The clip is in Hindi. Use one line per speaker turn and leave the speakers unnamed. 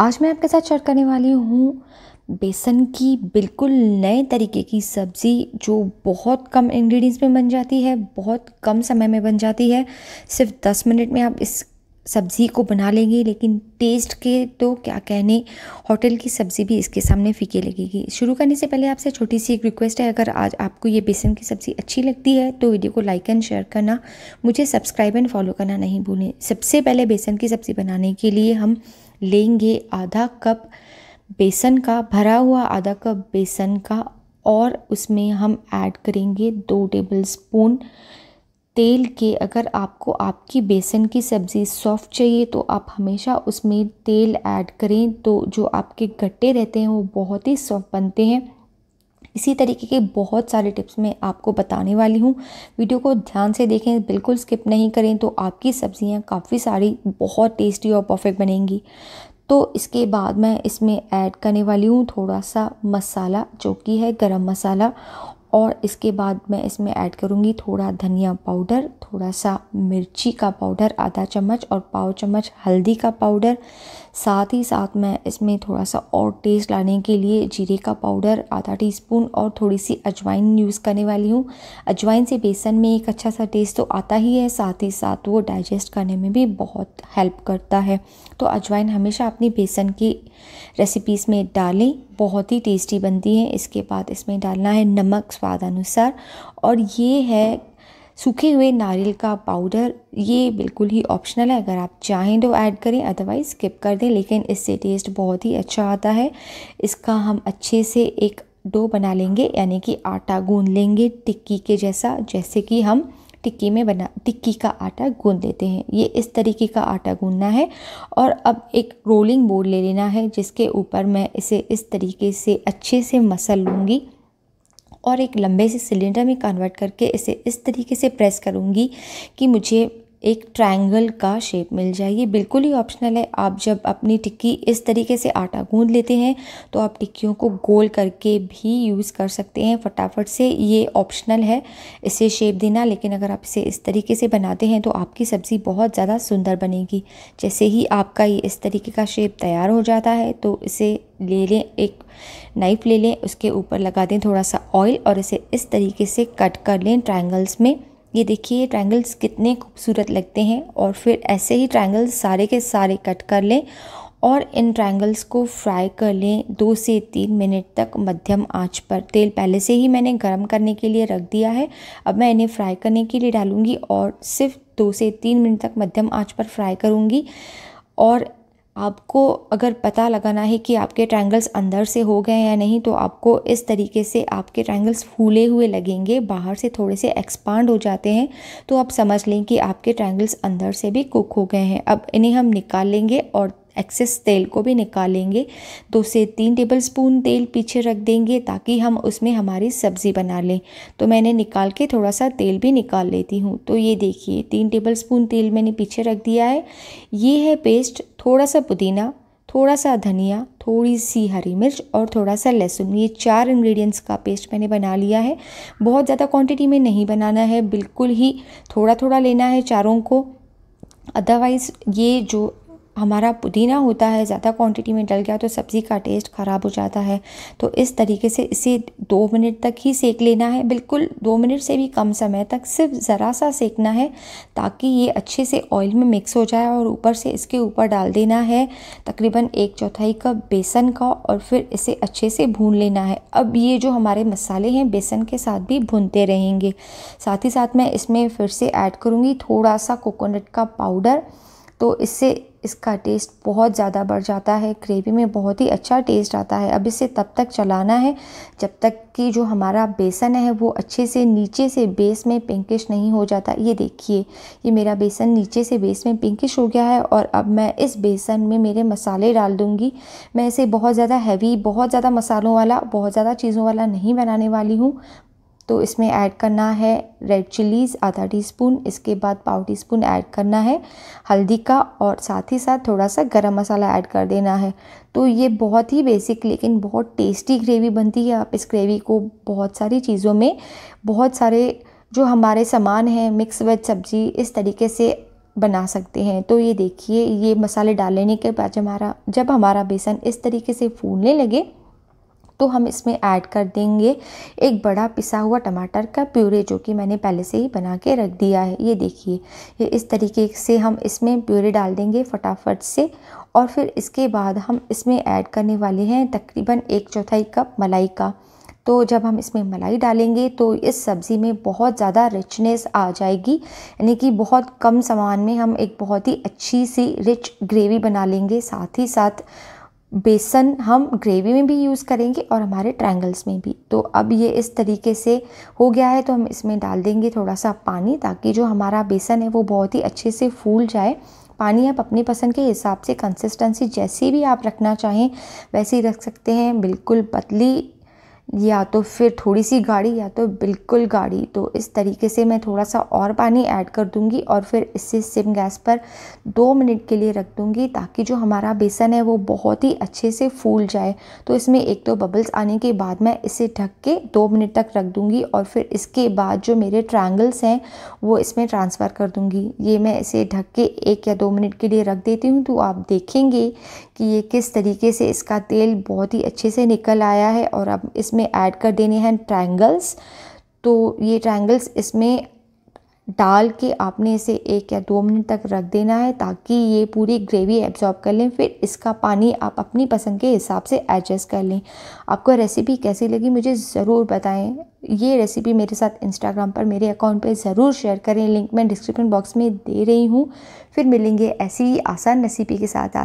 आज मैं आपके साथ शेयर करने वाली हूँ बेसन की बिल्कुल नए तरीके की सब्ज़ी जो बहुत कम इंग्रेडिएंट्स में बन जाती है बहुत कम समय में बन जाती है सिर्फ दस मिनट में आप इस सब्ज़ी को बना लेंगे लेकिन टेस्ट के तो क्या कहने होटल की सब्ज़ी भी इसके सामने फीके लगेगी शुरू करने से पहले आपसे छोटी सी एक रिक्वेस्ट है अगर आज आपको ये बेसन की सब्ज़ी अच्छी लगती है तो वीडियो को लाइक एंड शेयर करना मुझे सब्सक्राइब एंड फॉलो करना नहीं भूलें सबसे पहले बेसन की सब्ज़ी बनाने के लिए हम लेंगे आधा कप बेसन का भरा हुआ आधा कप बेसन का और उसमें हम ऐड करेंगे दो टेबल स्पून तेल के अगर आपको आपकी बेसन की सब्ज़ी सॉफ्ट चाहिए तो आप हमेशा उसमें तेल ऐड करें तो जो आपके गट्टे रहते हैं वो बहुत ही सॉफ्ट बनते हैं इसी तरीके के बहुत सारे टिप्स मैं आपको बताने वाली हूँ वीडियो को ध्यान से देखें बिल्कुल स्किप नहीं करें तो आपकी सब्ज़ियाँ काफ़ी सारी बहुत टेस्टी और परफेक्ट बनेंगी तो इसके बाद मैं इसमें ऐड करने वाली हूँ थोड़ा सा मसाला जो कि है गरम मसाला और इसके बाद मैं इसमें ऐड करूँगी थोड़ा धनिया पाउडर थोड़ा सा मिर्ची का पाउडर आधा चम्मच और पाव चम्मच हल्दी का पाउडर साथ ही साथ मैं इसमें थोड़ा सा और टेस्ट लाने के लिए जीरे का पाउडर आधा टीस्पून और थोड़ी सी अजवाइन यूज़ करने वाली हूँ अजवाइन से बेसन में एक अच्छा सा टेस्ट तो आता ही है साथ ही साथ वो डाइजेस्ट करने में भी बहुत हेल्प करता है तो अजवाइन हमेशा अपनी बेसन की रेसिपीज़ में डालें बहुत ही टेस्टी बनती है इसके बाद इसमें डालना है नमक स्वाद अनुसार और ये है सूखे हुए नारियल का पाउडर ये बिल्कुल ही ऑप्शनल है अगर आप चाहें तो ऐड करें अदरवाइज स्किप कर दें लेकिन इससे टेस्ट बहुत ही अच्छा आता है इसका हम अच्छे से एक डो बना लेंगे यानी कि आटा गूंद लेंगे टिक्की के जैसा जैसे कि हम टिक्की में बना टिक्की का आटा गूंद लेते हैं ये इस तरीके का आटा गूंदना है और अब एक रोलिंग बोर्ड ले लेना है जिसके ऊपर मैं इसे इस तरीके से अच्छे से मसल लूँगी और एक लंबे से सिलेंडर में कन्वर्ट करके इसे इस तरीके से प्रेस करूँगी कि मुझे एक ट्रायंगल का शेप मिल जाए ये बिल्कुल ही ऑप्शनल है आप जब अपनी टिक्की इस तरीके से आटा गूंद लेते हैं तो आप टिक्कियों को गोल करके भी यूज़ कर सकते हैं फटाफट से ये ऑप्शनल है इसे शेप देना लेकिन अगर आप इसे इस तरीके से बनाते हैं तो आपकी सब्ज़ी बहुत ज़्यादा सुंदर बनेगी जैसे ही आपका ये इस तरीके का शेप तैयार हो जाता है तो इसे ले लें एक नाइफ़ ले लें उसके ऊपर लगा दें थोड़ा सा ऑयल और इसे इस तरीके से कट कर लें ट्रायंगल्स में ये देखिए ट्रायंगल्स कितने खूबसूरत लगते हैं और फिर ऐसे ही ट्रायंगल्स सारे के सारे कट कर लें और इन ट्रायंगल्स को फ्राई कर लें दो से तीन मिनट तक मध्यम आंच पर तेल पहले से ही मैंने गर्म करने के लिए रख दिया है अब मैं इन्हें फ्राई करने के लिए डालूँगी और सिर्फ दो से तीन मिनट तक मध्यम आंच पर फ्राई करूँगी और आपको अगर पता लगाना है कि आपके ट्रायंगल्स अंदर से हो गए या नहीं तो आपको इस तरीके से आपके ट्रायंगल्स फूले हुए लगेंगे बाहर से थोड़े से एक्सपांड हो जाते हैं तो आप समझ लें कि आपके ट्रायंगल्स अंदर से भी कुक हो गए हैं अब इन्हें हम निकाल लेंगे और एक्सेस तेल को भी निकालेंगे दो से तीन टेबल स्पून तेल पीछे रख देंगे ताकि हम उसमें हमारी सब्ज़ी बना लें तो मैंने निकाल के थोड़ा सा तेल भी निकाल लेती हूँ तो ये देखिए तीन टेबल स्पून तेल मैंने पीछे रख दिया है ये है पेस्ट थोड़ा सा पुदीना थोड़ा सा धनिया थोड़ी सी हरी मिर्च और थोड़ा सा लहसुन ये चार इंग्रेडिएंट्स का पेस्ट मैंने बना लिया है बहुत ज़्यादा क्वांटिटी में नहीं बनाना है बिल्कुल ही थोड़ा थोड़ा लेना है चारों को अदरवाइज़ ये जो हमारा पुदीना होता है ज़्यादा क्वांटिटी में डल गया तो सब्ज़ी का टेस्ट ख़राब हो जाता है तो इस तरीके से इसे दो मिनट तक ही सेक लेना है बिल्कुल दो मिनट से भी कम समय तक सिर्फ ज़रा सा सेकना है ताकि ये अच्छे से ऑयल में मिक्स हो जाए और ऊपर से इसके ऊपर डाल देना है तकरीबन एक चौथाई कप बेसन का और फिर इसे अच्छे से भून लेना है अब ये जो हमारे मसाले हैं बेसन के साथ भी भूनते रहेंगे साथ ही साथ मैं इसमें फिर से ऐड करूँगी थोड़ा सा कोकोनट का पाउडर तो इससे इसका टेस्ट बहुत ज़्यादा बढ़ जाता है ग्रेवी में बहुत ही अच्छा टेस्ट आता है अब इसे तब तक चलाना है जब तक कि जो हमारा बेसन है वो अच्छे से नीचे से बेस में पिंकिश नहीं हो जाता ये देखिए ये मेरा बेसन नीचे से बेस में पिंकिश हो गया है और अब मैं इस बेसन में मेरे मसाले डाल दूँगी मैं इसे बहुत ज़्यादा हैवी बहुत ज़्यादा मसालों वाला बहुत ज़्यादा चीज़ों वाला नहीं बनाने वाली हूँ तो इसमें ऐड करना है रेड चिलीज़ आधा टीस्पून इसके बाद पाव टीस्पून ऐड करना है हल्दी का और साथ ही साथ थोड़ा सा गरम मसाला ऐड कर देना है तो ये बहुत ही बेसिक लेकिन बहुत टेस्टी ग्रेवी बनती है आप इस ग्रेवी को बहुत सारी चीज़ों में बहुत सारे जो हमारे सामान हैं मिक्स वेज सब्ज़ी इस तरीके से बना सकते हैं तो ये देखिए ये मसाले डालने के बाद हमारा जब हमारा बेसन इस तरीके से फूलने लगे तो हम इसमें ऐड कर देंगे एक बड़ा पिसा हुआ टमाटर का प्यूरे जो कि मैंने पहले से ही बना के रख दिया है ये देखिए ये इस तरीके से हम इसमें प्यूरे डाल देंगे फटाफट से और फिर इसके बाद हम इसमें ऐड करने वाले हैं तकरीबन एक चौथाई कप मलाई का तो जब हम इसमें मलाई डालेंगे तो इस सब्ज़ी में बहुत ज़्यादा रिचनेस आ जाएगी यानी कि बहुत कम सामान में हम एक बहुत ही अच्छी सी रिच ग्रेवी बना लेंगे साथ ही साथ बेसन हम ग्रेवी में भी यूज़ करेंगे और हमारे ट्रायंगल्स में भी तो अब ये इस तरीके से हो गया है तो हम इसमें डाल देंगे थोड़ा सा पानी ताकि जो हमारा बेसन है वो बहुत ही अच्छे से फूल जाए पानी आप अपनी पसंद के हिसाब से कंसिस्टेंसी जैसी भी आप रखना चाहें वैसी रख सकते हैं बिल्कुल पतली या तो फिर थोड़ी सी गाढ़ी या तो बिल्कुल गाढ़ी तो इस तरीके से मैं थोड़ा सा और पानी ऐड कर दूंगी और फिर इसे सिम गैस पर दो मिनट के लिए रख दूंगी ताकि जो हमारा बेसन है वो बहुत ही अच्छे से फूल जाए तो इसमें एक दो तो बबल्स आने के बाद मैं इसे ढक के दो मिनट तक रख दूंगी और फिर इसके बाद जो मेरे ट्राइंगल्स हैं वो इसमें ट्रांसफ़र कर दूँगी ये मैं इसे ढक के एक या दो मिनट के लिए रख देती हूँ तो आप देखेंगे कि ये किस तरीके से इसका तेल बहुत ही अच्छे से निकल आया है और अब इसमें इसमें ऐड कर देने हैं ट्रायंगल्स तो ये ट्रायंगल्स इसमें डाल के आपने इसे एक या दो मिनट तक रख देना है ताकि ये पूरी ग्रेवी एब्जॉर्ब कर लें फिर इसका पानी आप अपनी पसंद के हिसाब से एडजस्ट कर लें आपको रेसिपी कैसी लगी मुझे ज़रूर बताएं ये रेसिपी मेरे साथ इंस्टाग्राम पर मेरे अकाउंट पर ज़रूर शेयर करें लिंक मैं डिस्क्रिप्शन बॉक्स में दे रही हूँ फिर मिलेंगे ऐसी आसान रेसिपी के साथ